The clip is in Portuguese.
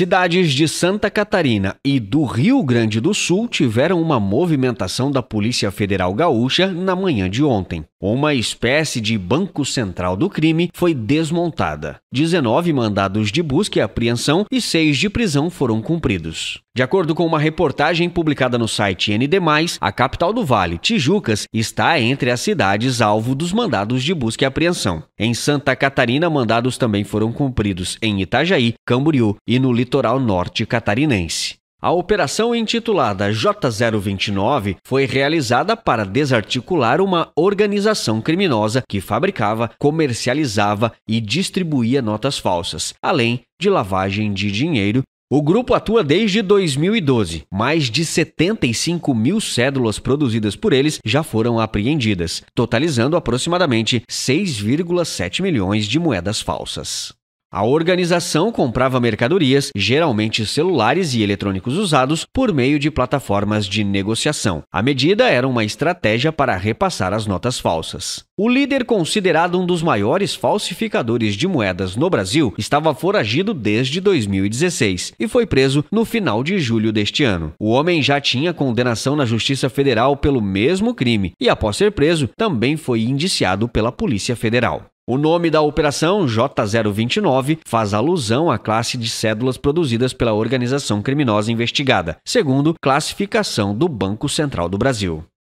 Cidades de Santa Catarina e do Rio Grande do Sul tiveram uma movimentação da Polícia Federal Gaúcha na manhã de ontem. Uma espécie de banco central do crime foi desmontada. 19 mandados de busca e apreensão e seis de prisão foram cumpridos. De acordo com uma reportagem publicada no site ND, a capital do Vale, Tijucas, está entre as cidades alvo dos mandados de busca e apreensão. Em Santa Catarina, mandados também foram cumpridos em Itajaí, Camboriú e no litoral norte catarinense. A operação intitulada J029 foi realizada para desarticular uma organização criminosa que fabricava, comercializava e distribuía notas falsas, além de lavagem de dinheiro o grupo atua desde 2012. Mais de 75 mil cédulas produzidas por eles já foram apreendidas, totalizando aproximadamente 6,7 milhões de moedas falsas. A organização comprava mercadorias, geralmente celulares e eletrônicos usados, por meio de plataformas de negociação. A medida era uma estratégia para repassar as notas falsas. O líder, considerado um dos maiores falsificadores de moedas no Brasil, estava foragido desde 2016 e foi preso no final de julho deste ano. O homem já tinha condenação na Justiça Federal pelo mesmo crime e, após ser preso, também foi indiciado pela Polícia Federal. O nome da operação, J029, faz alusão à classe de cédulas produzidas pela organização criminosa investigada, segundo classificação do Banco Central do Brasil.